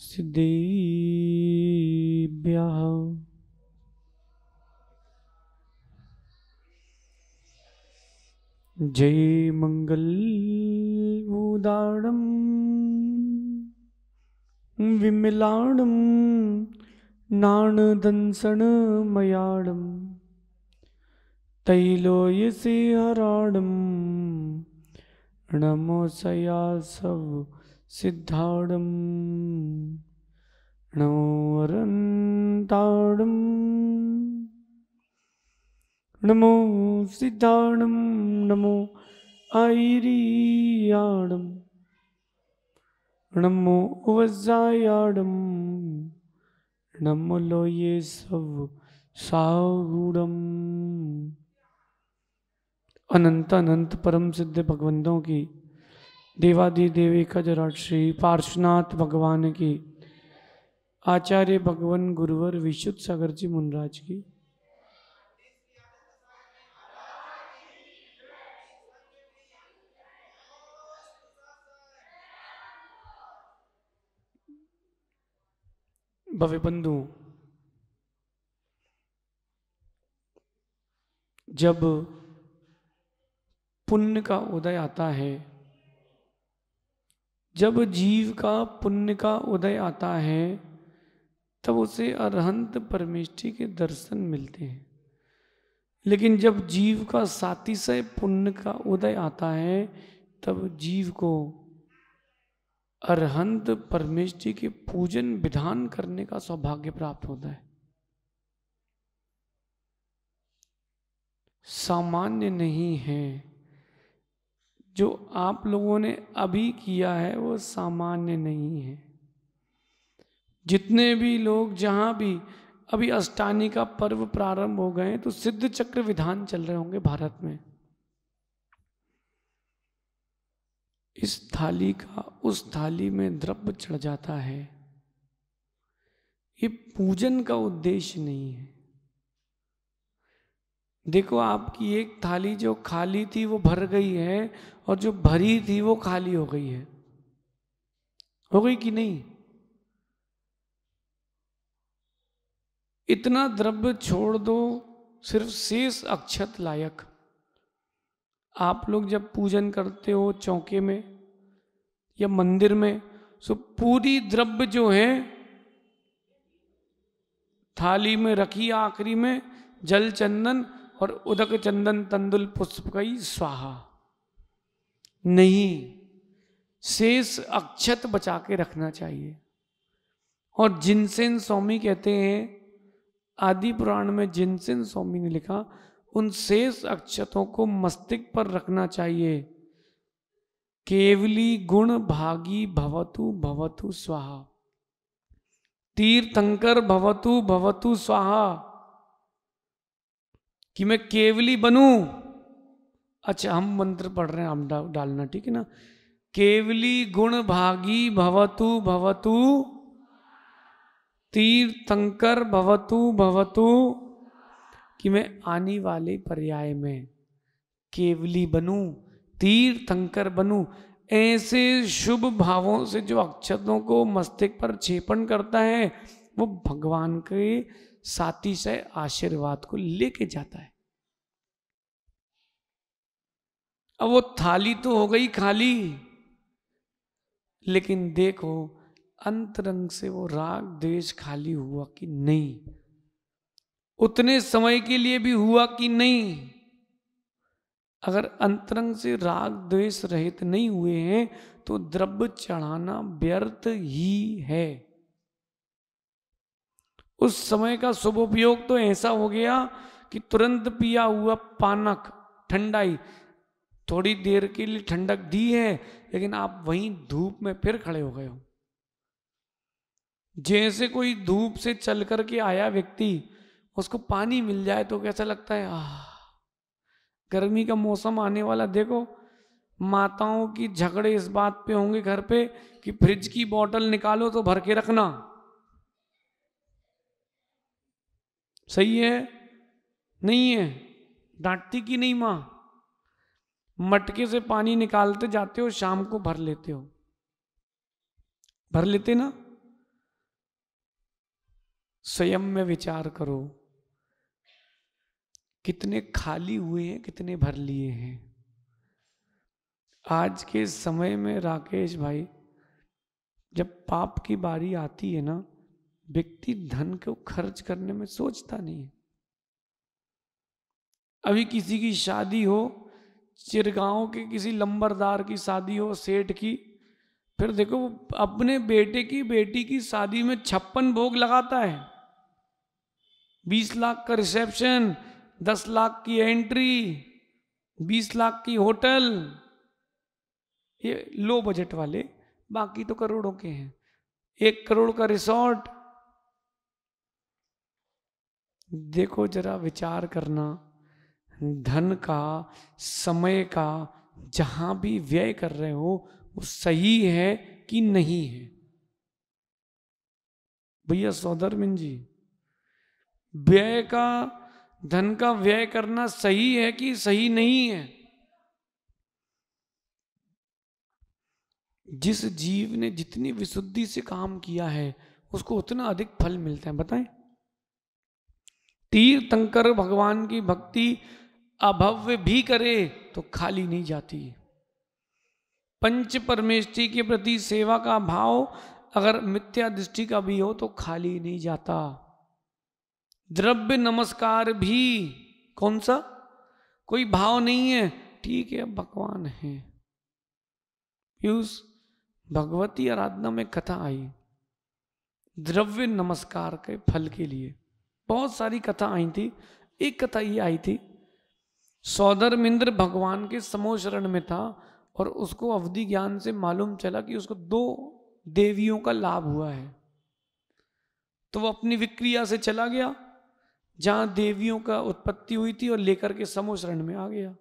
सिद्धिभ्यः जय मङ्गलमुदाढं विमलाणं नाणदंसणमयाडं तैलोयसिंहराणं नमोसया सव सिद्धाड़म णोरन्ताडं नमो सिद्धाडं नमो ऐरियाडं नमो वजायाडं नमो लोये सव सागुड़म अनंत अनंत परम सिद्ध भगवंतों की देवादि देवी कजराट श्री पार्श्वनाथ भगवान की आचार्य भगवान गुरुवर विशुद्ध सागर जी मुनराज की भव्य बंधु जब पुण्य का उदय आता है जब जीव का पुण्य का उदय आता है तब उसे अरहंत परमेष्ठी के दर्शन मिलते हैं लेकिन जब जीव का सातिशय पुण्य का उदय आता है तब जीव को अरहंत परमेष्ठी के पूजन विधान करने का सौभाग्य प्राप्त होता है सामान्य नहीं है जो आप लोगों ने अभी किया है वो सामान्य नहीं है जितने भी लोग जहाँ भी अभी अष्टानी का पर्व प्रारंभ हो गए तो सिद्ध चक्र विधान चल रहे होंगे भारत में इस थाली का उस थाली में द्रव्य चढ़ जाता है ये पूजन का उद्देश्य नहीं है देखो आपकी एक थाली जो खाली थी वो भर गई है और जो भरी थी वो खाली हो गई है हो गई कि नहीं इतना द्रव्य छोड़ दो सिर्फ शेष अक्षत लायक आप लोग जब पूजन करते हो चौके में या मंदिर में सो पूरी द्रव्य जो है थाली में रखी आखिरी में जल चंदन और उदक चंदन तंदुल पुष्प कई स्वाहा नहीं शेष अक्षत बचा के रखना चाहिए और जिनसेन स्वामी कहते हैं आदि पुराण में जिनसेन स्वामी ने लिखा उन शेष अक्षतों को मस्तिष्क पर रखना चाहिए केवली गुण भागी भवतु भवतु स्वाहा तीर्थंकर भवतु भवतु स्वाहा कि मैं केवली बनूं अच्छा हम मंत्र पढ़ रहे हैं हम डालना ठीक है ना केवली गुण भागी भवतु भवतु तीर्थंकर भवतु भवतु कि मैं आने वाले पर्याय में केवली बनूं तीर्थंकर बनूं ऐसे शुभ भावों से जो अक्षतों को मस्तिष्क पर छेपन करता है वो भगवान के से आशीर्वाद को लेके जाता है अब वो थाली तो हो गई खाली लेकिन देखो अंतरंग से वो राग द्वेष खाली हुआ कि नहीं उतने समय के लिए भी हुआ कि नहीं अगर अंतरंग से राग द्वेष रहित नहीं हुए हैं तो द्रव्य चढ़ाना व्यर्थ ही है उस समय का शुभ उपयोग तो ऐसा हो गया कि तुरंत पिया हुआ पानक ठंडाई थोड़ी देर के लिए ठंडक दी है लेकिन आप वहीं धूप में फिर खड़े हो गए हो जैसे कोई धूप से चल करके आया व्यक्ति उसको पानी मिल जाए तो कैसा लगता है आ गर्मी का मौसम आने वाला देखो माताओं की झगड़े इस बात पे होंगे घर पे कि फ्रिज की बोतल निकालो तो भर के रखना सही है नहीं है डांटती कि नहीं माँ मटके से पानी निकालते जाते हो शाम को भर लेते हो भर लेते ना स्वयं में विचार करो कितने खाली हुए हैं कितने भर लिए हैं आज के समय में राकेश भाई जब पाप की बारी आती है ना व्यक्ति धन को खर्च करने में सोचता नहीं है अभी किसी की शादी हो चिरगांव के किसी लंबरदार की शादी हो सेठ की फिर देखो अपने बेटे की बेटी की शादी में छप्पन भोग लगाता है बीस लाख का रिसेप्शन दस लाख की एंट्री बीस लाख की होटल ये लो बजट वाले बाकी तो करोड़ों के हैं एक करोड़ का रिसोर्ट देखो जरा विचार करना धन का समय का जहां भी व्यय कर रहे हो वो सही है कि नहीं है भैया सौदरमिन जी व्यय का धन का व्यय करना सही है कि सही नहीं है जिस जीव ने जितनी विशुद्धि से काम किया है उसको उतना अधिक फल मिलता है बताएं तीर्थंकर भगवान की भक्ति अभव्य भी करे तो खाली नहीं जाती पंच परमेष्टि के प्रति सेवा का भाव अगर मिथ्या दृष्टि का भी हो तो खाली नहीं जाता द्रव्य नमस्कार भी कौन सा कोई भाव नहीं है ठीक है भगवान है पीयूष भगवती आराधना में कथा आई द्रव्य नमस्कार के फल के लिए बहुत सारी कथा आई थी एक कथा ये आई थी मिंद्र भगवान के समोशरण में था और उसको अवधि ज्ञान से मालूम चला कि उसको दो देवियों का लाभ हुआ है तो वो अपनी विक्रिया से चला गया जहां देवियों का उत्पत्ति हुई थी और लेकर के समोशरण में आ गया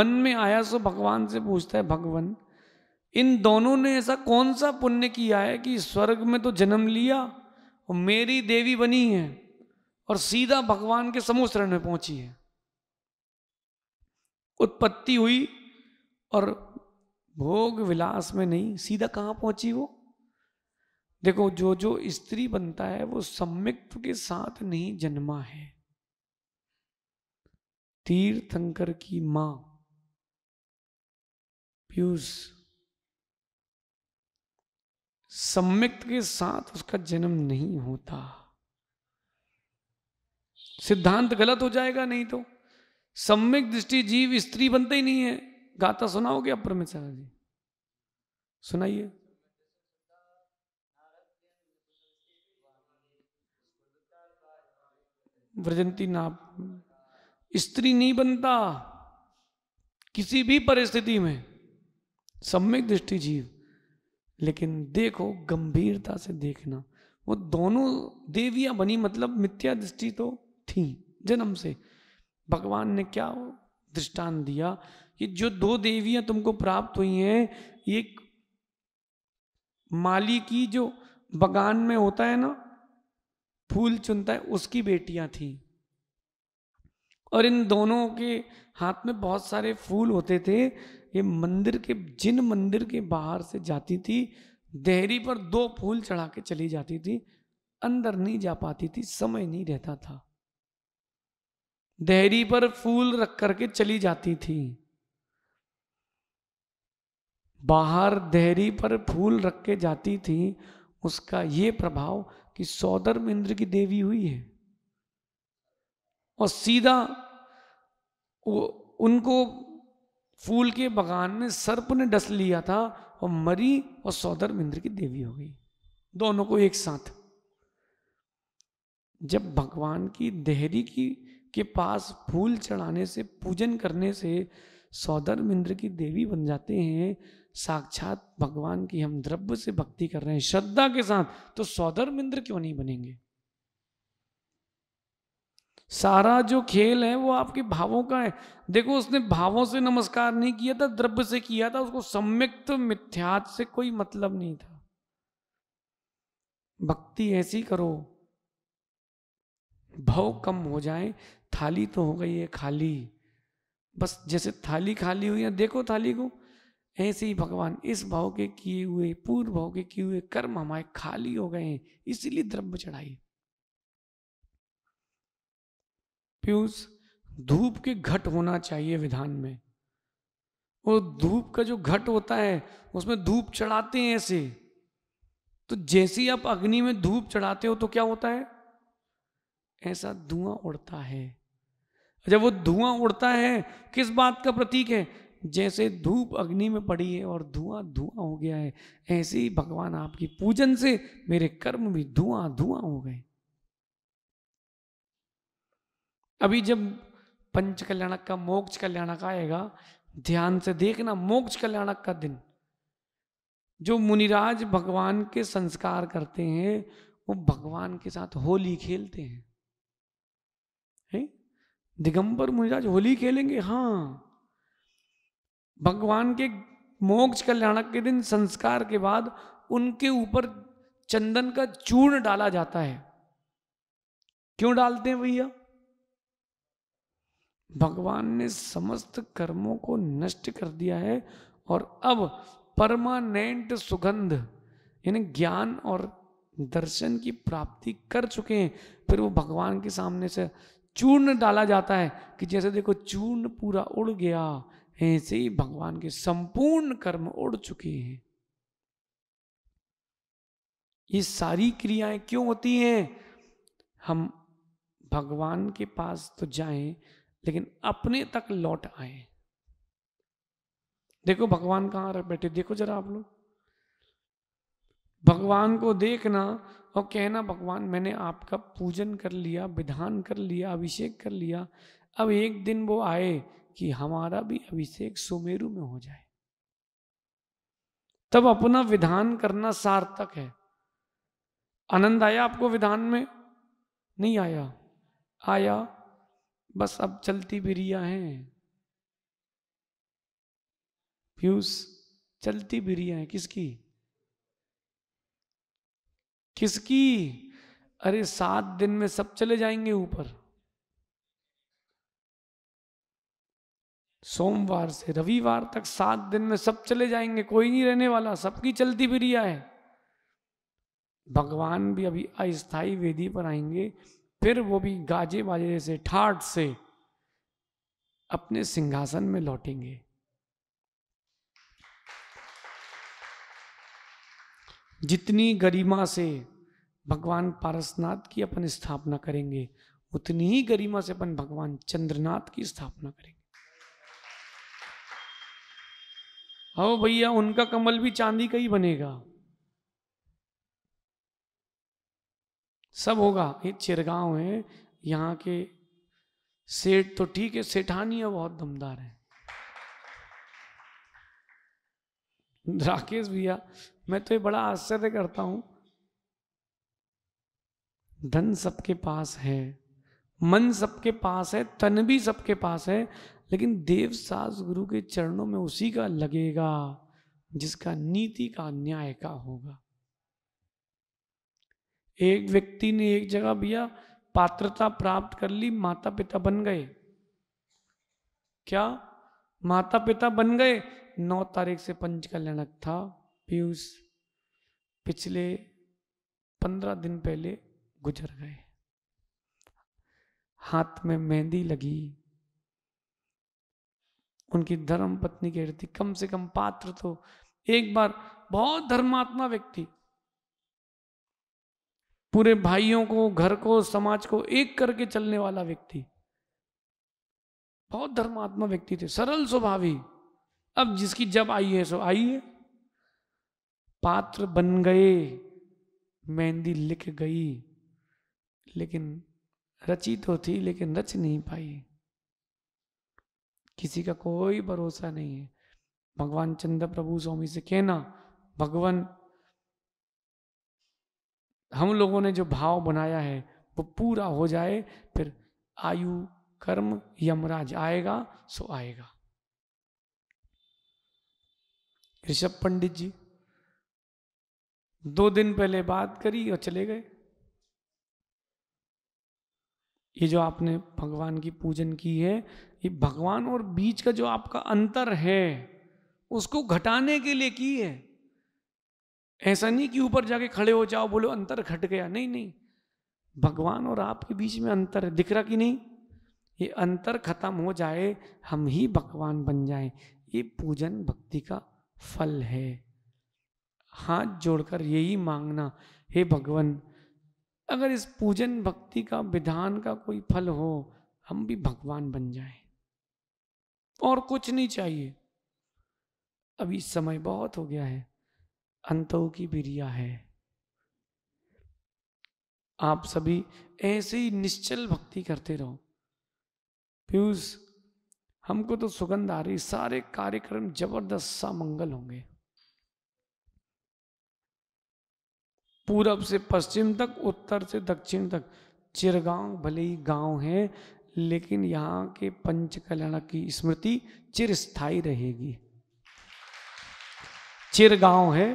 मन में आया सो भगवान से पूछता है भगवान इन दोनों ने ऐसा कौन सा पुण्य किया है कि स्वर्ग में तो जन्म लिया वो मेरी देवी बनी है और सीधा भगवान के समूह शरण में पहुंची है उत्पत्ति हुई और भोग विलास में नहीं सीधा कहां पहुंची वो देखो जो जो स्त्री बनता है वो सम्यक्त के साथ नहीं जन्मा है तीर्थंकर की मां पीयूष सम्यक्त के साथ उसका जन्म नहीं होता सिद्धांत गलत हो जाएगा नहीं तो सम्यक दृष्टि जीव स्त्री बनते ही नहीं है गाता सुनाओगे अपर परमेश्वर जी सुनाइए व्रजंती नाप स्त्री नहीं बनता किसी भी परिस्थिति में सम्यक दृष्टि जीव लेकिन देखो गंभीरता से देखना वो दोनों देवियां बनी मतलब मिथ्या दृष्टि तो थी जन्म से भगवान ने क्या दृष्टान दिया कि जो दो देवियां तुमको प्राप्त हुई हैं एक माली की जो बगान में होता है ना फूल चुनता है उसकी बेटियां थी और इन दोनों के हाथ में बहुत सारे फूल होते थे ये मंदिर के जिन मंदिर के बाहर से जाती थी देहरी पर दो फूल चढ़ा के चली जाती थी अंदर नहीं जा पाती थी समय नहीं रहता था देहरी पर फूल रख करके चली जाती थी बाहर देहरी पर फूल रख के जाती थी उसका ये प्रभाव कि सौदर्भ इंद्र की देवी हुई है और सीधा वो उनको फूल के बगान में सर्प ने डस लिया था और मरी और सौदर इंद्र की देवी हो गई दोनों को एक साथ जब भगवान की देहरी की के पास फूल चढ़ाने से पूजन करने से सौदर इंद्र की देवी बन जाते हैं साक्षात भगवान की हम द्रव्य से भक्ति कर रहे हैं श्रद्धा के साथ तो सौदर इंद्र क्यों नहीं बनेंगे सारा जो खेल है वो आपके भावों का है देखो उसने भावों से नमस्कार नहीं किया था द्रव्य से किया था उसको सम्यक्त मिथ्यात से कोई मतलब नहीं था भक्ति ऐसी करो भव कम हो जाए थाली तो हो गई है खाली बस जैसे थाली खाली हुई है देखो थाली को ऐसे ही भगवान इस भाव के किए हुए पूर्व भाव के किए हुए कर्म हमारे खाली हो गए हैं इसीलिए द्रव्य चढ़ाई फ्यूज धूप के घट होना चाहिए विधान में वो धूप का जो घट होता है उसमें धूप चढ़ाते हैं ऐसे तो जैसे ही आप अग्नि में धूप चढ़ाते हो तो क्या होता है ऐसा धुआं उड़ता है जब वो धुआं उड़ता है किस बात का प्रतीक है जैसे धूप अग्नि में पड़ी है और धुआं धुआं हो गया है ऐसे ही भगवान आपकी पूजन से मेरे कर्म भी धुआं धुआं हो गए अभी जब पंच कल्याणक का मोक्ष कल्याणक आएगा ध्यान से देखना मोक्ष कल्याणक का दिन जो मुनिराज भगवान के संस्कार करते हैं वो भगवान के साथ होली खेलते हैं है? दिगंबर मुनिराज होली खेलेंगे हाँ भगवान के मोक्ष कल्याणक के दिन संस्कार के बाद उनके ऊपर चंदन का चूर्ण डाला जाता है क्यों डालते हैं भैया भगवान ने समस्त कर्मों को नष्ट कर दिया है और अब परमानेंट सुगंध यानी ज्ञान और दर्शन की प्राप्ति कर चुके हैं फिर वो भगवान के सामने से चूर्ण डाला जाता है कि जैसे देखो चूर्ण पूरा उड़ गया ऐसे ही भगवान के संपूर्ण कर्म उड़ चुके हैं ये सारी क्रियाएं क्यों होती हैं हम भगवान के पास तो जाएं लेकिन अपने तक लौट आए देखो भगवान कहां रह बैठे देखो जरा आप लोग भगवान को देखना और कहना भगवान मैंने आपका पूजन कर लिया विधान कर लिया अभिषेक कर लिया अब एक दिन वो आए कि हमारा भी अभिषेक सुमेरु में हो जाए तब अपना विधान करना सार्थक है आनंद आया आपको विधान में नहीं आया आया बस अब चलती भी रिया है पीयूष चलती भी रिया है किसकी किसकी अरे सात दिन में सब चले जाएंगे ऊपर सोमवार से रविवार तक सात दिन में सब चले जाएंगे कोई नहीं रहने वाला सबकी चलती भी रिया है भगवान भी अभी अस्थाई वेदी पर आएंगे फिर वो भी गाजे बाजे से ठाट से अपने सिंहासन में लौटेंगे जितनी गरिमा से भगवान पारसनाथ की अपन स्थापना करेंगे उतनी ही गरिमा से अपन भगवान चंद्रनाथ की स्थापना करेंगे हाँ भैया उनका कमल भी चांदी का ही बनेगा सब होगा ये चिरगांव है यहाँ के सेठ तो ठीक है सेठानिया बहुत दमदार है राकेश भैया मैं तो ये बड़ा आश्चर्य करता हूं धन सबके पास है मन सबके पास है तन भी सबके पास है लेकिन देव सास गुरु के चरणों में उसी का लगेगा जिसका नीति का न्याय का होगा एक व्यक्ति ने एक जगह भैया पात्रता प्राप्त कर ली माता पिता बन गए क्या माता पिता बन गए नौ तारीख से पंच लड़क था पीयूष पिछले पंद्रह दिन पहले गुजर गए हाथ में मेहंदी लगी उनकी धर्म पत्नी कह रही थी कम से कम पात्र तो एक बार बहुत धर्मात्मा व्यक्ति पूरे भाइयों को घर को समाज को एक करके चलने वाला व्यक्ति बहुत धर्मात्मा व्यक्ति थे सरल स्वभावी अब जिसकी जब आई है सो आई है पात्र बन गए मेहंदी लिख गई लेकिन रची तो थी लेकिन रच नहीं पाई किसी का कोई भरोसा नहीं है भगवान चंद्र प्रभु स्वामी से कहना भगवान हम लोगों ने जो भाव बनाया है वो पूरा हो जाए फिर आयु कर्म यमराज आएगा सो आएगा ऋषभ पंडित जी दो दिन पहले बात करी और चले गए ये जो आपने भगवान की पूजन की है ये भगवान और बीच का जो आपका अंतर है उसको घटाने के लिए की है ऐसा नहीं कि ऊपर जाके खड़े हो जाओ बोलो अंतर घट गया नहीं नहीं भगवान और आपके बीच में अंतर है दिख रहा कि नहीं ये अंतर खत्म हो जाए हम ही भगवान बन जाए ये पूजन भक्ति का फल है हाथ जोड़कर यही मांगना हे भगवान अगर इस पूजन भक्ति का विधान का कोई फल हो हम भी भगवान बन जाए और कुछ नहीं चाहिए अभी समय बहुत हो गया है अंतों की बिरिया है आप सभी ऐसे ही निश्चल भक्ति करते रहो पीयूष हमको तो सुगंध आ रही सारे कार्यक्रम जबरदस्त सा मंगल होंगे पूरब से पश्चिम तक उत्तर से दक्षिण तक चिरगांव भले ही गांव है लेकिन यहाँ के पंच कल्याण की स्मृति चिरस्थाई रहेगी चिरगांव है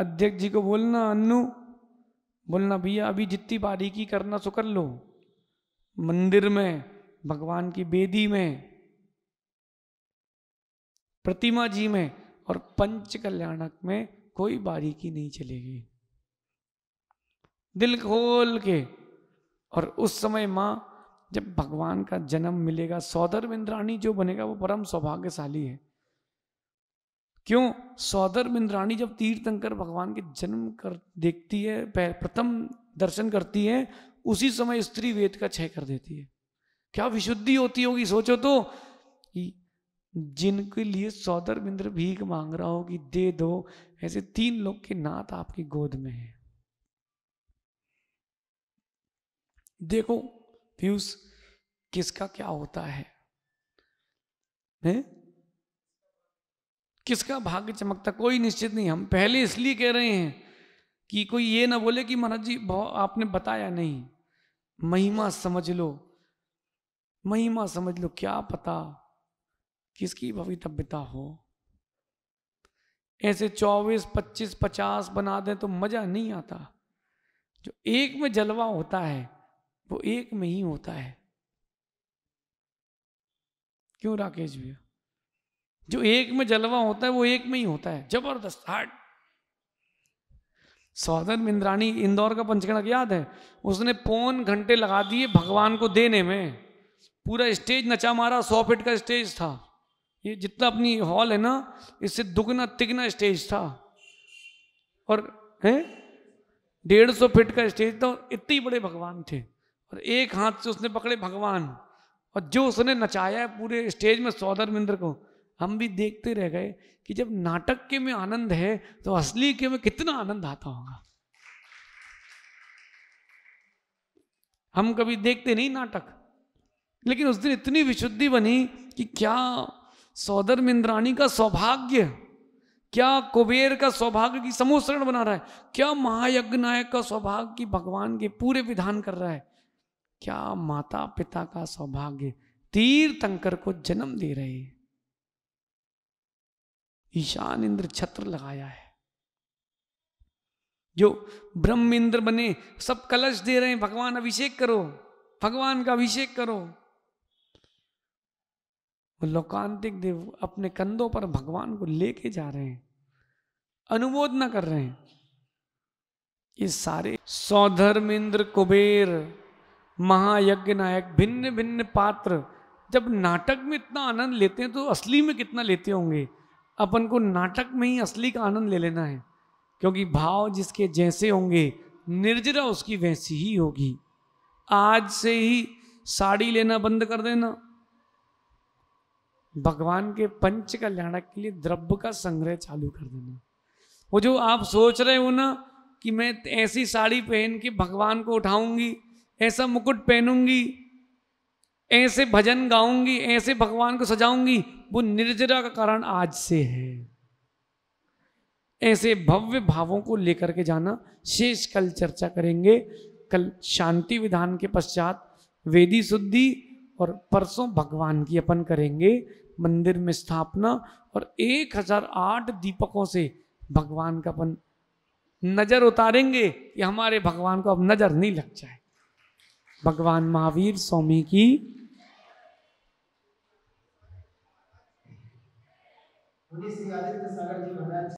अध्यक्ष जी को बोलना अन्नु बोलना भैया अभी जितनी बारीकी करना सो कर लो मंदिर में भगवान की बेदी में प्रतिमा जी में और पंच कल्याणक में कोई बारीकी नहीं चलेगी दिल खोल के और उस समय माँ जब भगवान का जन्म मिलेगा सौदर इंद्राणी जो बनेगा वो परम सौभाग्यशाली है क्यों सौदर बिंद्राणी जब तीर्थंकर भगवान के जन्म कर देखती है प्रथम दर्शन करती है उसी समय स्त्री वेद का क्षय कर देती है क्या विशुद्धि होती होगी सोचो तो जिनके लिए सौदर बिंद्र भीख मांग रहा हो कि दे दो ऐसे तीन लोग के नाथ आपकी गोद में है देखो पीयूष किसका क्या होता है, है? किसका भाग्य चमकता कोई निश्चित नहीं हम पहले इसलिए कह रहे हैं कि कोई ये ना बोले कि महाराज जी आपने बताया नहीं महिमा समझ लो महिमा समझ लो क्या पता किसकी भवितव्यता हो ऐसे चौबीस पच्चीस पचास बना दें तो मज़ा नहीं आता जो एक में जलवा होता है वो एक में ही होता है क्यों राकेश भैया जो एक में जलवा होता है वो एक में ही होता है जबरदस्त हार्ड सौदन इंद्राणी इंदौर का पंचगणक याद है उसने पौन घंटे लगा दिए भगवान को देने में पूरा स्टेज नचा मारा सौ फिट का स्टेज था ये जितना अपनी हॉल है ना इससे दुगना तिगना स्टेज था और है डेढ़ सौ फिट का स्टेज था इतने बड़े भगवान थे और एक हाथ से उसने पकड़े भगवान और जो उसने नचाया है पूरे स्टेज में सौदर मिंद्र को हम भी देखते रह गए कि जब नाटक के में आनंद है तो असली के में कितना आनंद आता होगा हम कभी देखते नहीं नाटक लेकिन उस दिन इतनी विशुद्धि बनी कि क्या सौदर मिंद्राणी का सौभाग्य क्या कुबेर का सौभाग्य की समोसरण बना रहा है क्या महायज्ञ नायक का सौभाग्य की भगवान के पूरे विधान कर रहा है क्या माता पिता का सौभाग्य तीर्थंकर को जन्म दे रहे ईशान इंद्र छत्र लगाया है जो ब्रह्म इंद्र बने सब कलश दे रहे हैं भगवान अभिषेक करो भगवान का अभिषेक करो लोकांतिक देव अपने कंधों पर भगवान को लेके जा रहे हैं न कर रहे हैं ये सारे सौधर्म इंद्र कुबेर महायज्ञ नायक भिन्न भिन्न पात्र जब नाटक में इतना आनंद लेते हैं तो असली में कितना लेते होंगे अपन को नाटक में ही असली का आनंद ले लेना है क्योंकि भाव जिसके जैसे होंगे निर्जरा उसकी वैसी ही होगी आज से ही साड़ी लेना बंद कर देना भगवान के पंच कल्याणक के लिए द्रव्य का संग्रह चालू कर देना वो जो आप सोच रहे हो ना कि मैं ऐसी साड़ी पहन के भगवान को उठाऊंगी ऐसा मुकुट पहनूंगी ऐसे भजन गाऊंगी ऐसे भगवान को सजाऊंगी वो निर्जरा का कारण आज से है ऐसे भव्य भावों को लेकर के जाना शेष कल चर्चा करेंगे कल शांति विधान के पश्चात वेदी शुद्धि और परसों भगवान की अपन करेंगे मंदिर में स्थापना और 1008 दीपकों से भगवान का अपन नजर उतारेंगे कि हमारे भगवान को अब नजर नहीं लग जाए भगवान महावीर स्वामी की उन्हीं श्री आदित्य सागर जी महाराज